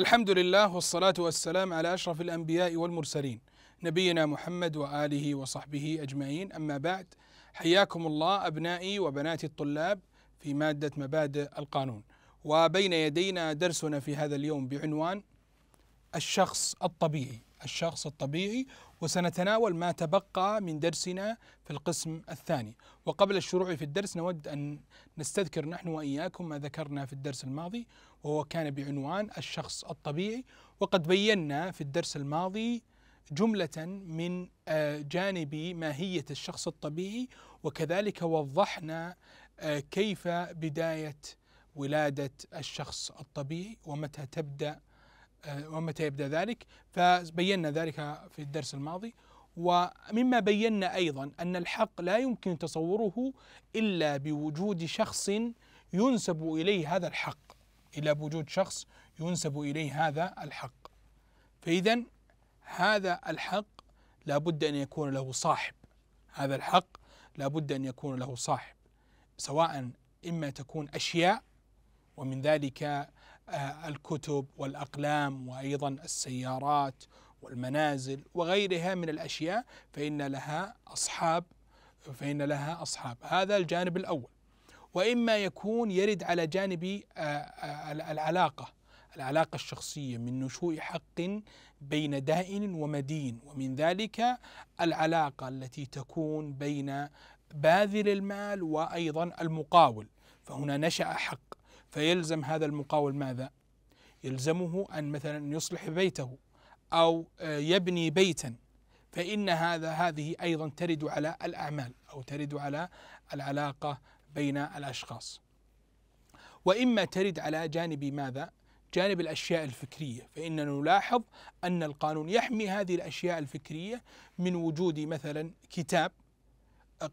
الحمد لله والصلاة والسلام على أشرف الأنبياء والمرسلين نبينا محمد وآله وصحبه أجمعين أما بعد حياكم الله أبنائي وبناتي الطلاب في مادة مبادئ القانون وبين يدينا درسنا في هذا اليوم بعنوان الشخص الطبيعي الشخص الطبيعي وسنتناول ما تبقى من درسنا في القسم الثاني وقبل الشروع في الدرس نود أن نستذكر نحن وإياكم ما ذكرنا في الدرس الماضي وهو كان بعنوان الشخص الطبيعي وقد بينا في الدرس الماضي جملة من آه، جانب ماهية الشخص الطبيعي وكذلك وضحنا آه، كيف بداية ولادة الشخص الطبيعي ومتى تبدأ آه، ومتى يبدأ ذلك فبينا ذلك في الدرس الماضي ومما بينا أيضا أن الحق لا يمكن تصوره إلا بوجود شخص ينسب إليه هذا الحق إلا بوجود شخص ينسب إليه هذا الحق فإذا هذا الحق لابد أن يكون له صاحب هذا الحق لابد أن يكون له صاحب سواء إما تكون أشياء ومن ذلك آه، الكتب والأقلام وأيضا السيارات والمنازل وغيرها من الأشياء فإن لها أصحاب فإن لها أصحاب هذا الجانب الأول وإما يكون يرد على جانب آه، آه، العلاقة العلاقة الشخصية من نشوء حق بين دائن ومدين ومن ذلك العلاقة التي تكون بين باذل المال وأيضا المقاول فهنا نشأ حق فيلزم هذا المقاول ماذا؟ يلزمه أن مثلا يصلح بيته أو آه، يبني بيتا فإن هذا هذه أيضا ترد على الأعمال أو ترد على العلاقة بين الأشخاص وإما ترد على جانب ماذا؟ جانب الأشياء الفكرية فإننا نلاحظ أن القانون يحمي هذه الأشياء الفكرية من وجود مثلا كتاب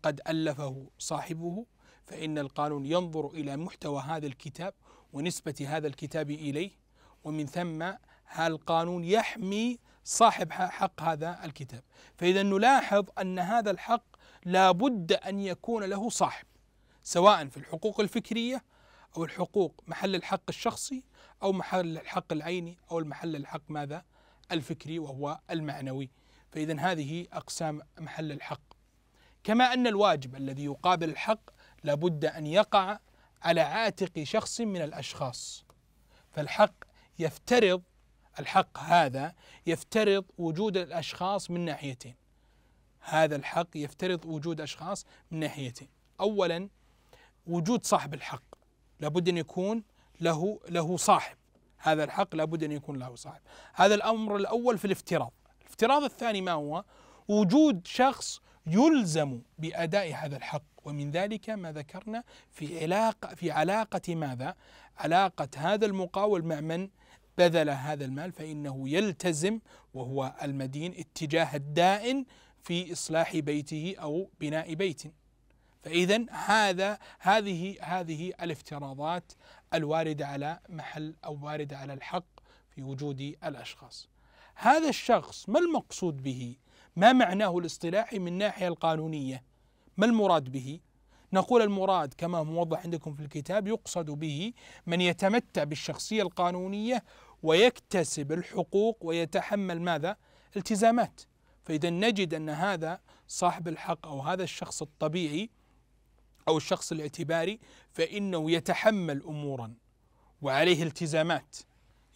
قد ألفه صاحبه فإن القانون ينظر إلى محتوى هذا الكتاب ونسبة هذا الكتاب إليه ومن ثم هل القانون يحمي صاحب حق هذا الكتاب فإذا نلاحظ أن هذا الحق لا بد أن يكون له صاحب سواء في الحقوق الفكرية أو الحقوق محل الحق الشخصي أو محل الحق العيني أو المحل الحق ماذا الفكري وهو المعنوي فإذا هذه أقسام محل الحق كما أن الواجب الذي يقابل الحق لابد أن يقع على عاتق شخص من الأشخاص فالحق يفترض الحق هذا يفترض وجود الأشخاص من ناحيتين هذا الحق يفترض وجود أشخاص من ناحيتين أولا وجود صاحب الحق لابد أن يكون له له صاحب هذا الحق لابد أن يكون له صاحب هذا الأمر الأول في الافتراض الافتراض الثاني ما هو وجود شخص يلزم بأداء هذا الحق ومن ذلك ما ذكرنا في علاقة في علاقة ماذا؟ علاقة هذا المقاول مع من بذل هذا المال فإنه يلتزم وهو المدين اتجاه الدائن في إصلاح بيته أو بناء بيت فإذا هذا هذه هذه الافتراضات الواردة على محل أو واردة على الحق في وجود الأشخاص هذا الشخص ما المقصود به ما معناه الاصطلاحي من الناحية القانونية ما المراد به نقول المراد كما هو موضح عندكم في الكتاب يقصد به من يتمتع بالشخصية القانونية ويكتسب الحقوق ويتحمل ماذا؟ التزامات فإذا نجد أن هذا صاحب الحق أو هذا الشخص الطبيعي أو الشخص الاعتباري فإنه يتحمل أمورا وعليه التزامات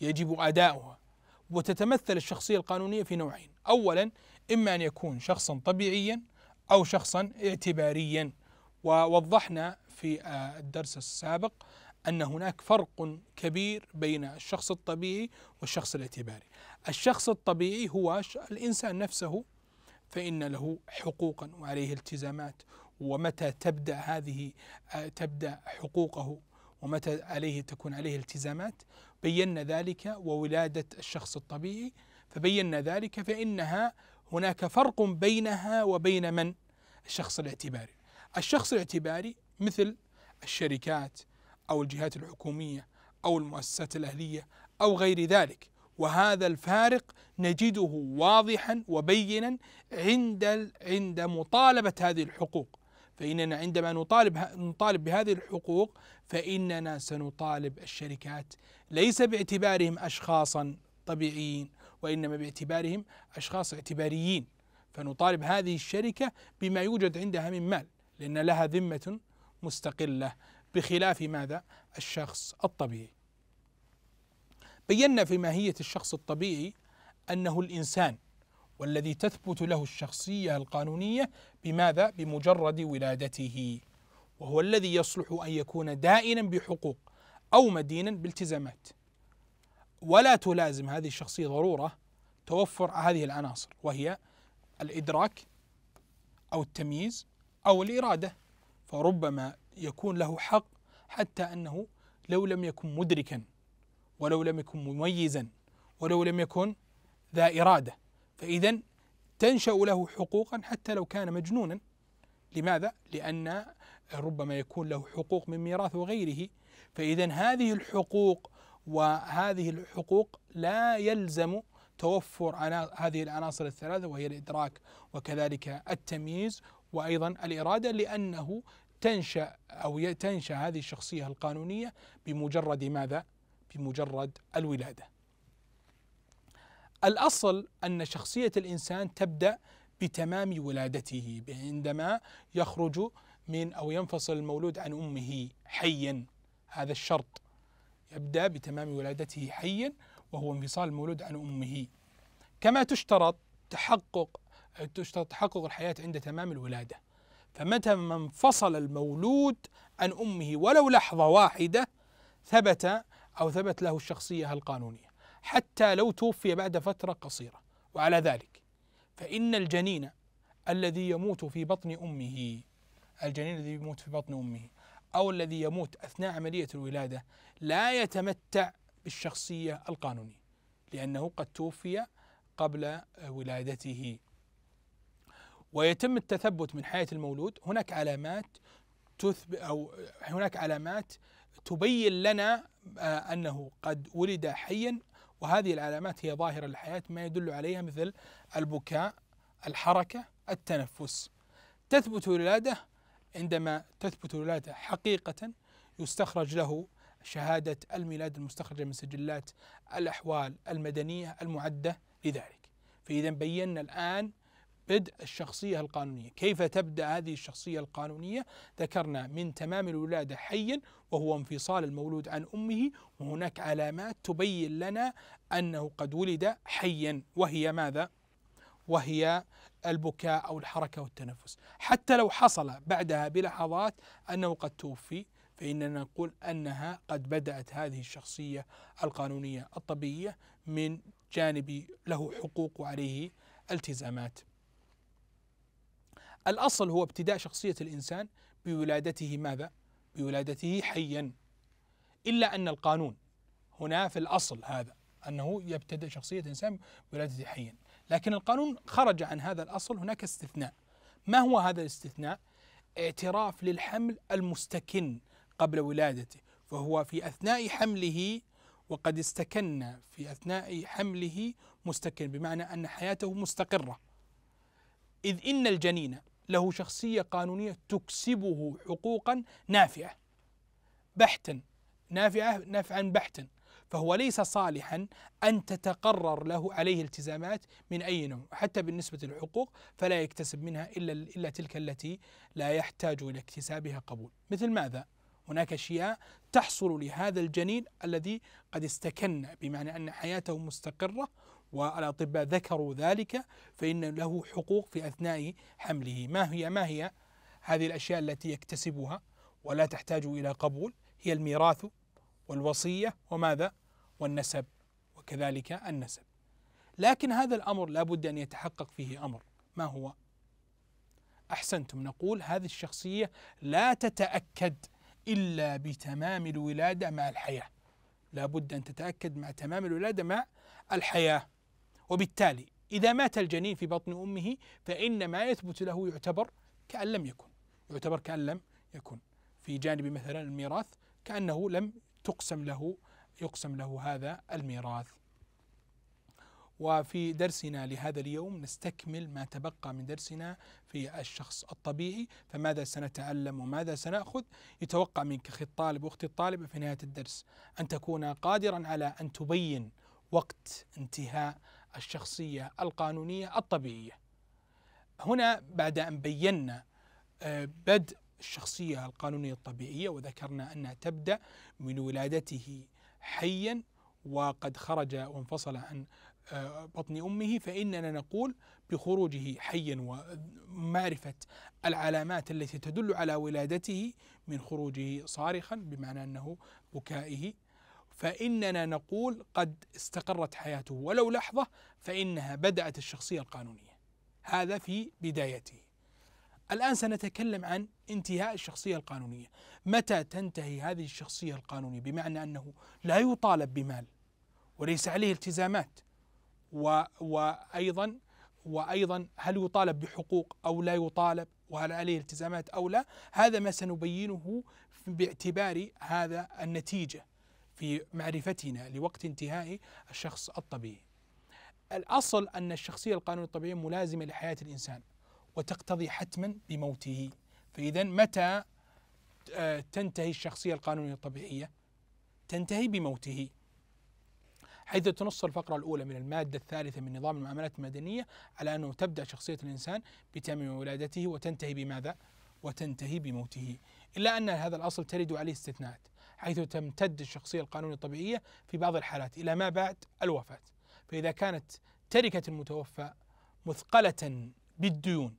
يجب أداؤها وتتمثل الشخصية القانونية في نوعين أولا إما أن يكون شخصا طبيعيا أو شخصا اعتباريا ووضحنا في الدرس السابق أن هناك فرق كبير بين الشخص الطبيعي والشخص الاعتباري الشخص الطبيعي هو الإنسان نفسه فإن له حقوقا وعليه التزامات ومتى تبدا هذه آه، تبدا حقوقه ومتى عليه تكون عليه التزامات بينا ذلك وولاده الشخص الطبيعي فبينا ذلك فانها هناك فرق بينها وبين من الشخص الاعتباري الشخص الاعتباري مثل الشركات او الجهات الحكوميه او المؤسسات الاهليه او غير ذلك وهذا الفارق نجده واضحا وبينا عند عند مطالبه هذه الحقوق فإننا عندما نطالب نطالب بهذه الحقوق فإننا سنطالب الشركات ليس باعتبارهم أشخاصا طبيعيين وإنما باعتبارهم أشخاص اعتباريين فنطالب هذه الشركة بما يوجد عندها من مال لأن لها ذمة مستقلة بخلاف ماذا الشخص الطبيعي بينا في ماهية الشخص الطبيعي أنه الإنسان والذي تثبت له الشخصية القانونية بماذا؟ بمجرد ولادته وهو الذي يصلح أن يكون دائنا بحقوق أو مدينا بالتزامات ولا تلازم هذه الشخصية ضرورة توفر هذه العناصر وهي الإدراك أو التمييز أو الإرادة فربما يكون له حق حتى أنه لو لم يكن مدركا ولو لم يكن مميزا ولو لم يكن ذا إرادة فإذا تنشأ له حقوقا حتى لو كان مجنونا لماذا؟ لأن ربما يكون له حقوق من ميراث وغيره فإذا هذه الحقوق وهذه الحقوق لا يلزم توفر هذه العناصر الثلاثة وهي الإدراك وكذلك التمييز وأيضا الإرادة لأنه تنشأ أو تنشأ هذه الشخصية القانونية بمجرد ماذا؟ بمجرد الولادة الأصل أن شخصية الإنسان تبدأ بتمام ولادته عندما يخرج من أو ينفصل المولود عن أمه حيا هذا الشرط يبدأ بتمام ولادته حيا وهو انفصال المولود عن أمه كما تشترط تحقق تشترط تحقق الحياة عند تمام الولادة فمتى ما انفصل المولود عن أمه ولو لحظة واحدة ثبت أو ثبت له الشخصية القانونية حتى لو توفي بعد فترة قصيرة وعلى ذلك فإن الجنين الذي يموت في بطن أمه الجنين الذي يموت في بطن أمه أو الذي يموت أثناء عملية الولادة لا يتمتع بالشخصية القانونية لأنه قد توفي قبل ولادته ويتم التثبت من حياة المولود هناك علامات تثب أو هناك علامات تبين لنا آه، أنه قد ولد حيا وهذه العلامات هي ظاهرة للحياة ما يدل عليها مثل البكاء الحركة التنفس تثبت الولادة عندما تثبت الولادة حقيقة يستخرج له شهادة الميلاد المستخرجة من سجلات الأحوال المدنية المعدة لذلك فإذا بينا الآن بدء الشخصية القانونية كيف تبدأ هذه الشخصية القانونية ذكرنا من تمام الولادة حيا وهو انفصال المولود عن أمه وهناك علامات تبين لنا أنه قد ولد حيا وهي ماذا؟ وهي البكاء أو الحركة والتنفس حتى لو حصل بعدها بلحظات أنه قد توفي فإننا نقول أنها قد بدأت هذه الشخصية القانونية الطبيعية من جانب له حقوق وعليه التزامات الأصل هو ابتداء شخصية الإنسان بولادته ماذا؟ بولادته حيا إلا أن القانون هنا في الأصل هذا أنه يبتدأ شخصية الإنسان بولادته حيا لكن القانون خرج عن هذا الأصل هناك استثناء ما هو هذا الاستثناء؟ اعتراف للحمل المستكن قبل ولادته فهو في أثناء حمله وقد استكن في أثناء حمله مستكن بمعنى أن حياته مستقرة إذ إن الجنين له شخصية قانونية تكسبه حقوقا نافعة بحتا نافعة نفعا بحتا فهو ليس صالحا أن تتقرر له عليه التزامات من أي نوع حتى بالنسبة للحقوق فلا يكتسب منها إلا, إلا تلك التي لا يحتاج إلى اكتسابها قبول مثل ماذا؟ هناك أشياء تحصل لهذا الجنين الذي قد استكن بمعنى أن حياته مستقرة والأطباء ذكروا ذلك فإن له حقوق في أثناء حمله ما هي ما هي هذه الأشياء التي يكتسبها ولا تحتاج إلى قبول هي الميراث والوصية وماذا والنسب وكذلك النسب لكن هذا الأمر لا بد أن يتحقق فيه أمر ما هو أحسنتم نقول هذه الشخصية لا تتأكد إلا بتمام الولادة مع الحياة لا بد أن تتأكد مع تمام الولادة مع الحياة وبالتالي إذا مات الجنين في بطن أمه فإن ما يثبت له يعتبر كأن لم يكن يعتبر كأن لم يكن في جانب مثلا الميراث كأنه لم تقسم له يقسم له هذا الميراث وفي درسنا لهذا اليوم نستكمل ما تبقى من درسنا في الشخص الطبيعي فماذا سنتعلم وماذا سنأخذ يتوقع منك أخي الطالب وأختي الطالبة في نهاية الدرس أن تكون قادرا على أن تبين وقت انتهاء الشخصية القانونية الطبيعية هنا بعد أن بينا آه، بدء الشخصية القانونية الطبيعية وذكرنا أنها تبدأ من ولادته حيا وقد خرج وانفصل عن آه، بطن أمه فإننا نقول بخروجه حيا ومعرفة العلامات التي تدل على ولادته من خروجه صارخا بمعنى أنه بكائه فإننا نقول قد استقرت حياته ولو لحظة فإنها بدأت الشخصية القانونية هذا في بدايته الآن سنتكلم عن انتهاء الشخصية القانونية متى تنتهي هذه الشخصية القانونية بمعنى أنه لا يطالب بمال وليس عليه التزامات و... وأيضا وأيضا هل يطالب بحقوق أو لا يطالب وهل عليه التزامات أو لا هذا ما سنبينه باعتبار هذا النتيجة في معرفتنا لوقت انتهاء الشخص الطبيعي الأصل أن الشخصية القانونية الطبيعية ملازمة لحياة الإنسان وتقتضي حتما بموته فإذا متى آه، تنتهي الشخصية القانونية الطبيعية تنتهي بموته حيث تنص الفقرة الأولى من المادة الثالثة من نظام المعاملات المدنية على أنه تبدأ شخصية الإنسان بتمام ولادته وتنتهي بماذا؟ وتنتهي بموته إلا أن هذا الأصل ترد عليه استثناءات حيث تمتد الشخصية القانونية الطبيعية في بعض الحالات إلى ما بعد الوفاة فإذا كانت تركة المتوفى مثقلة بالديون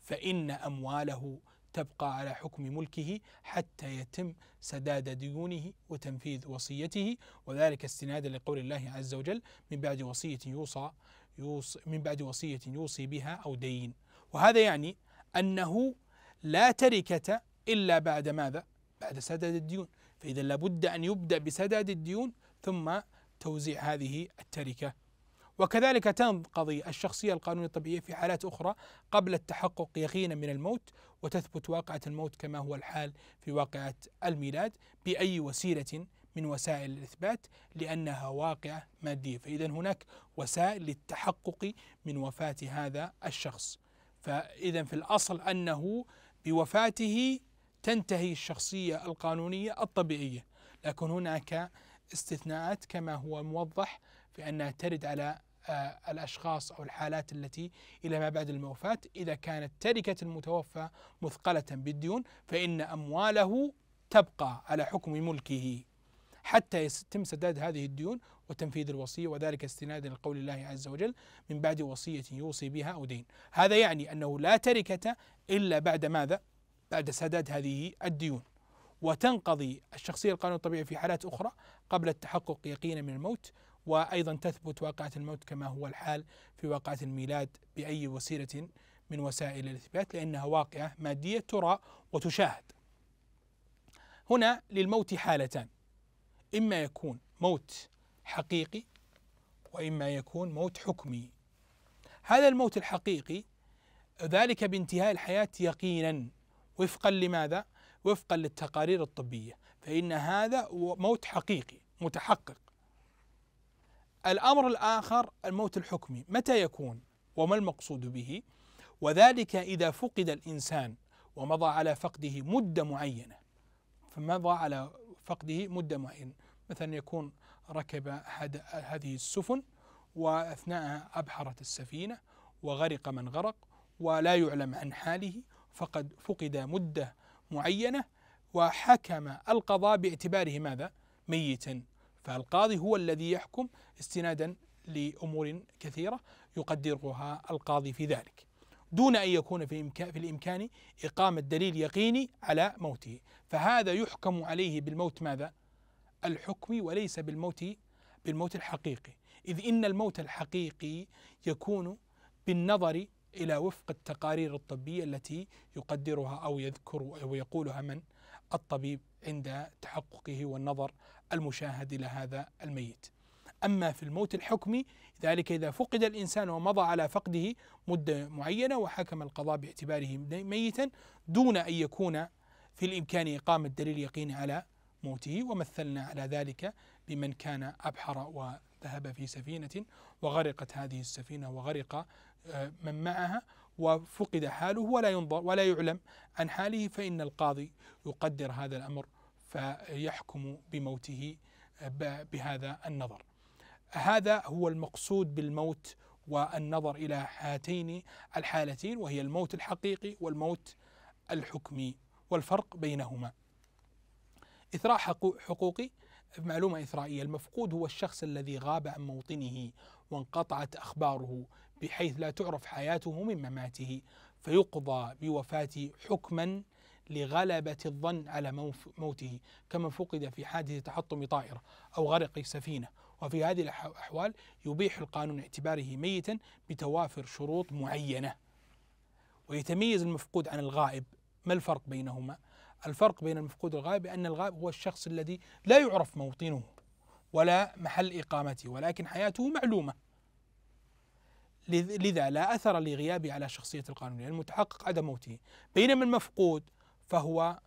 فإن أمواله تبقى على حكم ملكه حتى يتم سداد ديونه وتنفيذ وصيته وذلك استنادا لقول الله عز وجل من بعد وصية يوصى, يوصى من بعد وصية يوصي بها أو دين وهذا يعني أنه لا تركة إلا بعد ماذا؟ بعد سداد الديون فإذا لابد أن يبدأ بسداد الديون ثم توزيع هذه التركة وكذلك تنقضي الشخصية القانونية الطبيعية في حالات أخرى قبل التحقق يقينا من الموت وتثبت واقعة الموت كما هو الحال في واقعة الميلاد بأي وسيلة من وسائل الإثبات لأنها واقعة مادية فإذا هناك وسائل للتحقق من وفاة هذا الشخص فإذا في الأصل أنه بوفاته تنتهي الشخصية القانونية الطبيعية لكن هناك استثناءات كما هو موضح في أنها ترد على آه، الأشخاص أو الحالات التي إلى ما بعد الموفاة إذا كانت تركة المتوفى مثقلة بالديون فإن أمواله تبقى على حكم ملكه حتى يتم سداد هذه الديون وتنفيذ الوصية وذلك استنادا لقول الله عز وجل من بعد وصية يوصي بها أو دين هذا يعني أنه لا تركة إلا بعد ماذا بعد سداد هذه الديون وتنقضي الشخصية القانون الطبيعي في حالات أخرى قبل التحقق يقينا من الموت وأيضا تثبت واقعة الموت كما هو الحال في واقعة الميلاد بأي وسيلة من وسائل الإثبات لأنها واقعة مادية ترى وتشاهد هنا للموت حالتان إما يكون موت حقيقي وإما يكون موت حكمي هذا الموت الحقيقي ذلك بانتهاء الحياة يقينا وفقا لماذا؟ وفقا للتقارير الطبية فإن هذا موت حقيقي متحقق الأمر الآخر الموت الحكمي متى يكون وما المقصود به وذلك إذا فقد الإنسان ومضى على فقده مدة معينة فمضى على فقده مدة معينة مثلا يكون ركب أحد هذه السفن وأثناءها أبحرت السفينة وغرق من غرق ولا يعلم عن حاله فقد فقد مدة معينة وحكم القضاء باعتباره ماذا؟ ميتا فالقاضي هو الذي يحكم استنادا لأمور كثيرة يقدرها القاضي في ذلك دون أن يكون في, إمكان في الإمكان إقامة دليل يقيني على موته فهذا يحكم عليه بالموت ماذا؟ الحكم وليس بالموت بالموت الحقيقي إذ إن الموت الحقيقي يكون بالنظر إلى وفق التقارير الطبية التي يقدرها أو يذكر أو يقولها من الطبيب عند تحققه والنظر المشاهد إلى هذا الميت أما في الموت الحكمي ذلك إذا فقد الإنسان ومضى على فقده مدة معينة وحكم القضاء باعتباره ميتا دون أن يكون في الإمكان إقامة دليل يقيني على موته ومثلنا على ذلك بمن كان أبحر و ذهب في سفينة وغرقت هذه السفينة وغرق آه، من معها وفقد حاله ولا ينظر ولا يعلم عن حاله فإن القاضي يقدر هذا الأمر فيحكم بموته آه، بهذا النظر. هذا هو المقصود بالموت والنظر إلى هاتين الحالتين وهي الموت الحقيقي والموت الحكمي والفرق بينهما. إثراء حقوقي معلومة إثرائية المفقود هو الشخص الذي غاب عن موطنه وانقطعت أخباره بحيث لا تعرف حياته من مماته فيقضى بوفاته حكما لغلبة الظن على موته كمن فقد في حادث تحطم طائرة أو غرق سفينة وفي هذه الأحوال يبيح القانون اعتباره ميتا بتوافر شروط معينة ويتميز المفقود عن الغائب ما الفرق بينهما؟ الفرق بين المفقود والغائب بأن الغائب هو الشخص الذي لا يعرف موطنه ولا محل إقامته ولكن حياته معلومة لذا لا أثر لغيابه على شخصية القانون المتحقق عدم موته بينما المفقود فهو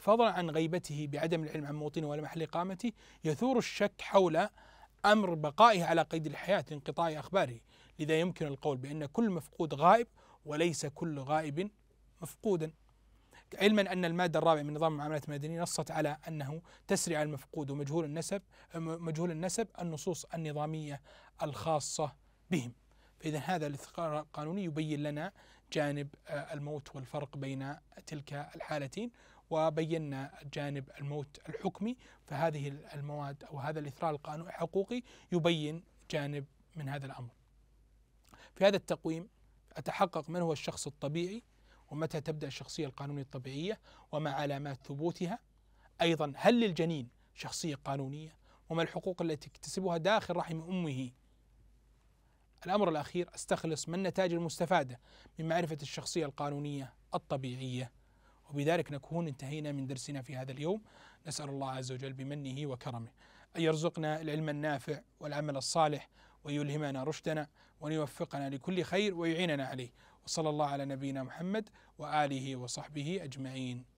فضلا عن غيبته بعدم العلم عن موطنه ولا محل إقامته يثور الشك حول أمر بقائه على قيد الحياة لانقطاع أخباره لذا يمكن القول بأن كل مفقود غائب وليس كل غائب مفقودا علما أن المادة الرابعة من نظام المعاملات المدنية نصت على أنه تسريع المفقود ومجهول النسب مجهول النسب النصوص النظامية الخاصة بهم فإذا هذا الاثقال القانوني يبين لنا جانب آه، الموت والفرق بين تلك الحالتين وبينا جانب الموت الحكمي فهذه المواد أو هذا الإثراء القانوني الحقوقي يبين جانب من هذا الأمر في هذا التقويم أتحقق من هو الشخص الطبيعي ومتى تبدأ الشخصية القانونية الطبيعية وما علامات ثبوتها أيضا هل للجنين شخصية قانونية وما الحقوق التي تكتسبها داخل رحم أمه الأمر الأخير أستخلص ما النتائج المستفادة من معرفة الشخصية القانونية الطبيعية وبذلك نكون انتهينا من درسنا في هذا اليوم نسأل الله عز وجل بمنه وكرمه أن يرزقنا العلم النافع والعمل الصالح ويلهمنا رشدنا وأن يوفقنا لكل خير ويعيننا عليه وصلى الله على نبينا محمد وآله وصحبه أجمعين